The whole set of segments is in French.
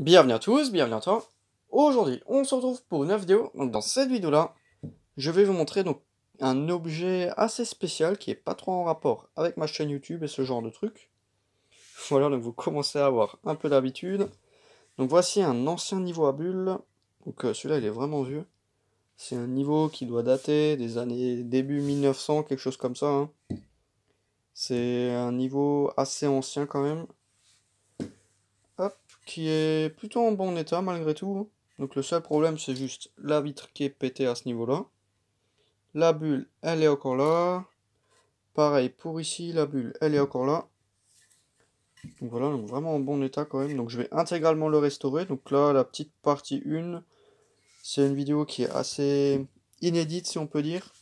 Bienvenue à tous, bienvenue à toi. Aujourd'hui, on se retrouve pour une vidéo. dans cette vidéo-là, je vais vous montrer donc un objet assez spécial qui est pas trop en rapport avec ma chaîne YouTube et ce genre de truc. Voilà, donc vous commencez à avoir un peu d'habitude. Donc voici un ancien niveau à bulles. Donc euh, celui-là, il est vraiment vieux. C'est un niveau qui doit dater des années début 1900, quelque chose comme ça. Hein. C'est un niveau assez ancien quand même qui est plutôt en bon état malgré tout. Hein. Donc le seul problème c'est juste la vitre qui est pétée à ce niveau-là. La bulle, elle est encore là. Pareil pour ici, la bulle, elle est encore là. Donc voilà, donc vraiment en bon état quand même. Donc je vais intégralement le restaurer. Donc là, la petite partie 1, c'est une vidéo qui est assez inédite si on peut dire.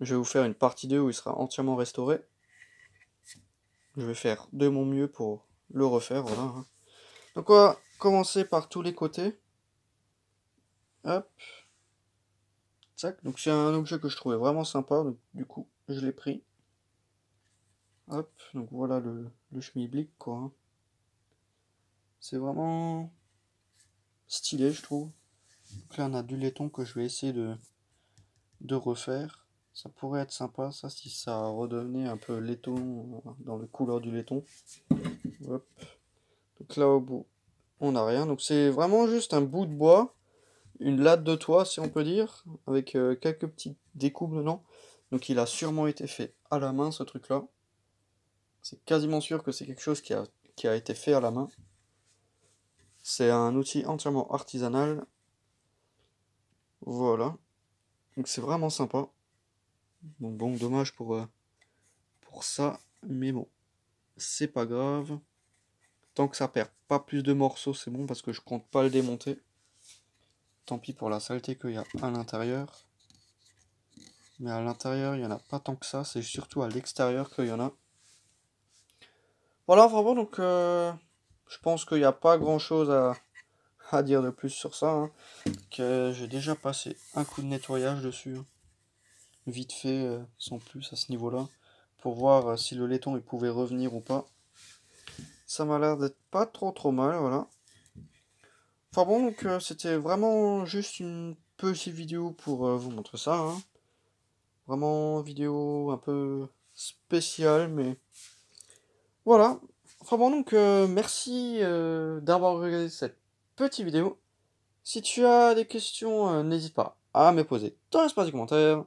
Je vais vous faire une partie 2 où il sera entièrement restauré. Je vais faire de mon mieux pour le refaire, voilà. Hein. Donc on va commencer par tous les côtés. Hop. Tac. Donc c'est un objet que je trouvais vraiment sympa. du coup, je l'ai pris. Hop. Donc voilà le, le quoi. Hein. C'est vraiment stylé je trouve. Donc là on a du laiton que je vais essayer de, de refaire. Ça pourrait être sympa ça si ça redevenait un peu laiton euh, dans le couleur du laiton. Hop. Donc là au bout, on n'a rien. Donc c'est vraiment juste un bout de bois, une latte de toit si on peut dire, avec euh, quelques petites découpes non Donc il a sûrement été fait à la main ce truc là. C'est quasiment sûr que c'est quelque chose qui a, été fait à la main. C'est un outil entièrement artisanal. Voilà. Donc c'est vraiment sympa. Donc bon, dommage pour, euh, pour ça, mais bon, c'est pas grave. Tant que ça perd pas plus de morceaux, c'est bon parce que je compte pas le démonter. Tant pis pour la saleté qu'il y a à l'intérieur. Mais à l'intérieur, il n'y en a pas tant que ça. C'est surtout à l'extérieur qu'il y en a. Voilà, vraiment, donc euh, je pense qu'il n'y a pas grand-chose à, dire de plus sur ça. Hein. que J'ai déjà passé un coup de nettoyage dessus. Hein. vite fait, euh, sans plus, à ce niveau-là. Pour voir euh, si le laiton il pouvait revenir ou pas. Ça m'a l'air d'être pas trop trop mal, voilà. Enfin bon, donc euh, c'était vraiment juste une petite vidéo pour euh, vous montrer ça. Hein. Vraiment vidéo un peu spéciale, mais voilà. Enfin bon, donc euh, merci d'avoir regardé cette petite vidéo. Si tu as des questions, n'hésite pas à me poser dans l'espace des commentaires.